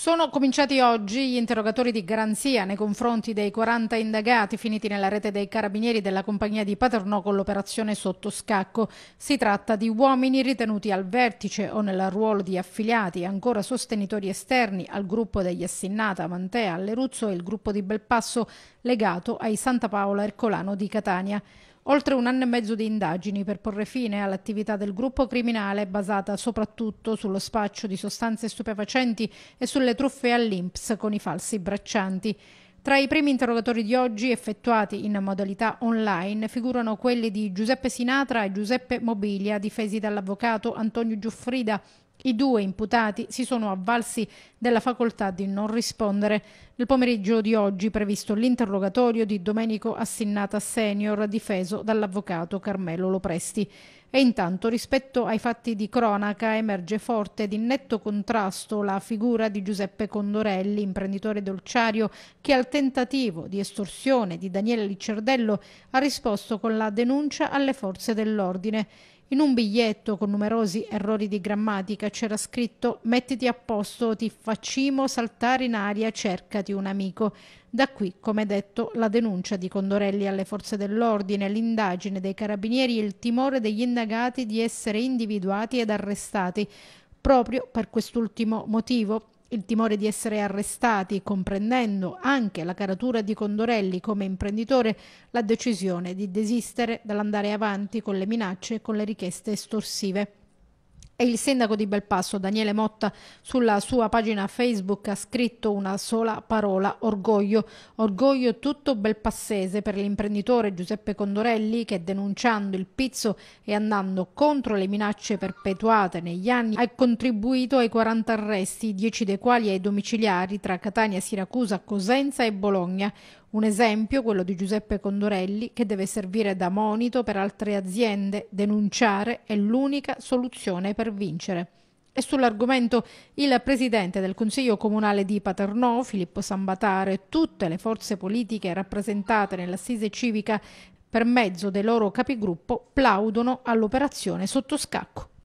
Sono cominciati oggi gli interrogatori di garanzia nei confronti dei 40 indagati finiti nella rete dei carabinieri della compagnia di Paternò con l'operazione sotto scacco. Si tratta di uomini ritenuti al vertice o nel ruolo di affiliati ancora sostenitori esterni al gruppo degli Assinnata, Mantea, Alleruzzo e il gruppo di Belpasso legato ai Santa Paola Ercolano di Catania. Oltre un anno e mezzo di indagini per porre fine all'attività del gruppo criminale basata soprattutto sullo spaccio di sostanze stupefacenti e sulle truffe all'Inps con i falsi braccianti. Tra i primi interrogatori di oggi effettuati in modalità online figurano quelli di Giuseppe Sinatra e Giuseppe Mobilia, difesi dall'avvocato Antonio Giuffrida, i due imputati si sono avvalsi della facoltà di non rispondere. Nel pomeriggio di oggi è previsto l'interrogatorio di Domenico Assinnata Senior, difeso dall'avvocato Carmelo Lopresti. E intanto rispetto ai fatti di cronaca emerge forte ed in netto contrasto la figura di Giuseppe Condorelli, imprenditore dolciario, che al tentativo di estorsione di Daniele Licciardello ha risposto con la denuncia alle forze dell'ordine. In un biglietto con numerosi errori di grammatica c'era scritto «Mettiti a posto, ti facciamo saltare in aria, cercati un amico». Da qui, come detto, la denuncia di Condorelli alle forze dell'ordine, l'indagine dei carabinieri e il timore degli indagati di essere individuati ed arrestati, proprio per quest'ultimo motivo. Il timore di essere arrestati, comprendendo anche la caratura di Condorelli come imprenditore, la decisione di desistere dall'andare avanti con le minacce e con le richieste estorsive. E il sindaco di Belpasso, Daniele Motta, sulla sua pagina Facebook ha scritto una sola parola, orgoglio. Orgoglio tutto belpassese per l'imprenditore Giuseppe Condorelli che denunciando il pizzo e andando contro le minacce perpetuate negli anni ha contribuito ai 40 arresti, 10 dei quali ai domiciliari tra Catania, Siracusa, Cosenza e Bologna. Un esempio, quello di Giuseppe Condorelli, che deve servire da monito per altre aziende, denunciare è l'unica soluzione per vincere. E sull'argomento il presidente del Consiglio Comunale di Paternò, Filippo Sambatare, e tutte le forze politiche rappresentate nell'assise civica per mezzo dei loro capigruppo plaudono all'operazione sotto scacco.